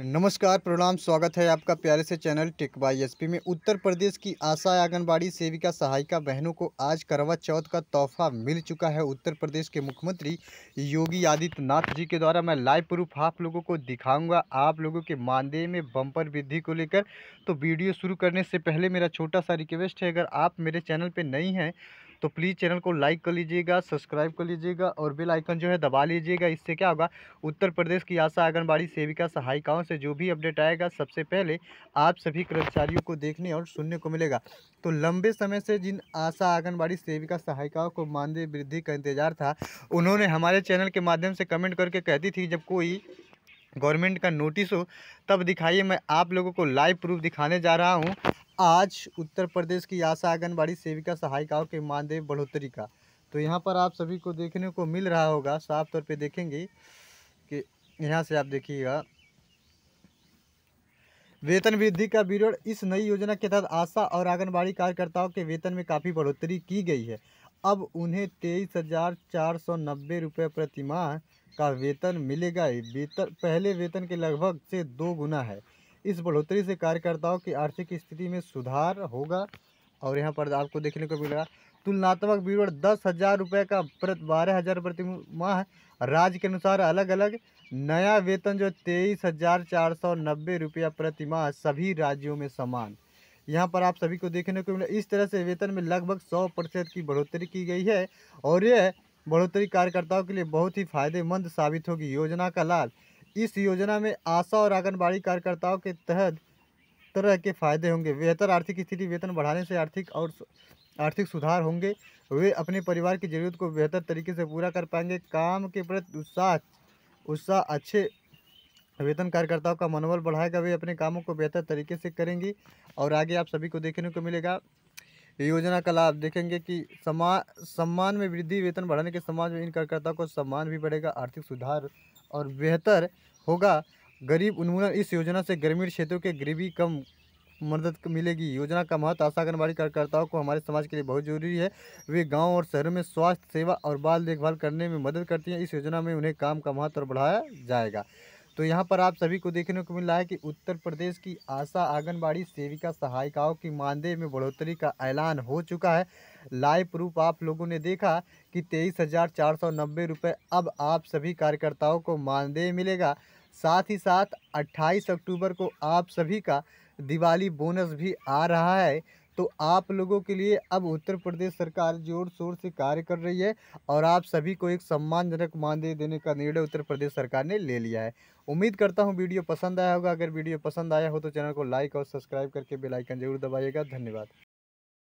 नमस्कार प्रणाम स्वागत है आपका प्यारे से चैनल टिक बाई एस में उत्तर प्रदेश की आशा आंगनबाड़ी सेविका सहायिका बहनों को आज करवा चौथ का तोहफा मिल चुका है उत्तर प्रदेश के मुख्यमंत्री योगी आदित्यनाथ जी के द्वारा मैं लाइव प्रूफ आप लोगों को दिखाऊंगा आप लोगों के मानदेय में बम्पर वृद्धि को लेकर तो वीडियो शुरू करने से पहले मेरा छोटा सा रिक्वेस्ट है अगर आप मेरे चैनल पर नहीं हैं तो प्लीज़ चैनल को लाइक कर लीजिएगा सब्सक्राइब कर लीजिएगा और बेल आइकन जो है दबा लीजिएगा इससे क्या होगा उत्तर प्रदेश की आशा आंगनबाड़ी सेविका सहायिकाओं से जो भी अपडेट आएगा सबसे पहले आप सभी कर्मचारियों को देखने और सुनने को मिलेगा तो लंबे समय से जिन आशा आंगनबाड़ी सेविका सहायिकाओं को मानदेय वृद्धि का इंतजार था उन्होंने हमारे चैनल के माध्यम से कमेंट करके कहती थी जब कोई गवर्नमेंट का नोटिस हो तब दिखाइए मैं आप लोगों को लाइव प्रूफ दिखाने जा रहा हूँ आज उत्तर प्रदेश की आशा आंगनबाड़ी सेविका सहायिकाओं के मानदेय बढ़ोतरी का तो यहाँ पर आप सभी को देखने को मिल रहा होगा साफ तौर पे देखेंगे कि यहाँ से आप देखिएगा वेतन वृद्धि का विरोध इस नई योजना के तहत आशा और आंगनबाड़ी कार्यकर्ताओं के वेतन में काफ़ी बढ़ोतरी की गई है अब उन्हें तेईस हज़ार चार सौ नब्बे का वेतन मिलेगा वेतन पहले वेतन के लगभग से दो गुना है इस बढ़ोतरी से कार्यकर्ताओं की आर्थिक स्थिति में सुधार होगा और यहाँ पर आपको देखने को मिलेगा तुलनात्मक विवरण दस हज़ार रुपये का बारह हज़ार प्रति माह राज्य के अनुसार अलग अलग नया वेतन जो तेईस हज़ार चार सौ नब्बे रुपया प्रति माह सभी राज्यों में समान यहाँ पर आप सभी को देखने को मिला इस तरह से वेतन में लगभग सौ प्रतिशत की बढ़ोतरी की गई है और यह बढ़ोतरी कार्यकर्ताओं के लिए बहुत ही फायदेमंद साबित होगी योजना का लाभ इस योजना में आशा और आंगनबाड़ी कार्यकर्ताओं के तहत तरह के फायदे होंगे बेहतर आर्थिक स्थिति वेतन बढ़ाने से आर्थिक और आर्थिक सुधार होंगे वे अपने परिवार की जरूरत को बेहतर तरीके से पूरा कर पाएंगे काम के प्रति उत्साह उत्साह अच्छे वेतन कार्यकर्ताओं का मनोबल बढ़ाएगा वे अपने कामों को बेहतर तरीके से करेंगी और आगे आप सभी को देखने को मिलेगा योजना का लाभ देखेंगे कि समा सम्मान में वृद्धि वेतन बढ़ाने के समाज में इन कार्यकर्ताओं को सम्मान भी बढ़ेगा आर्थिक सुधार और बेहतर होगा गरीब उन्मूलन इस योजना से ग्रामीण क्षेत्रों के गरीबी कम मदद मिलेगी योजना का महत्व आशा आंगनबाड़ी कार्यकर्ताओं को हमारे समाज के लिए बहुत जरूरी है वे गांव और शहरों में स्वास्थ्य सेवा और बाल देखभाल करने में मदद करती हैं इस योजना में उन्हें काम का महत्व बढ़ाया जाएगा तो यहाँ पर आप सभी को देखने को मिल रहा है कि उत्तर प्रदेश की आशा आंगनबाड़ी सेविका सहायिकाओं की मानदेय में बढ़ोतरी का ऐलान हो चुका है लाइव प्रूफ आप लोगों ने देखा कि तेईस हज़ार चार सौ नब्बे रुपये अब आप सभी कार्यकर्ताओं को मानदेय मिलेगा साथ ही साथ अट्ठाईस अक्टूबर को आप सभी का दिवाली बोनस भी आ रहा है तो आप लोगों के लिए अब उत्तर प्रदेश सरकार जोर शोर से कार्य कर रही है और आप सभी को एक सम्मानजनक मानदेय देने का निर्णय उत्तर प्रदेश सरकार ने ले लिया है उम्मीद करता हूँ वीडियो पसंद आया होगा अगर वीडियो पसंद आया हो तो चैनल को लाइक और सब्सक्राइब करके बेलाइकन जरूर दबाइएगा धन्यवाद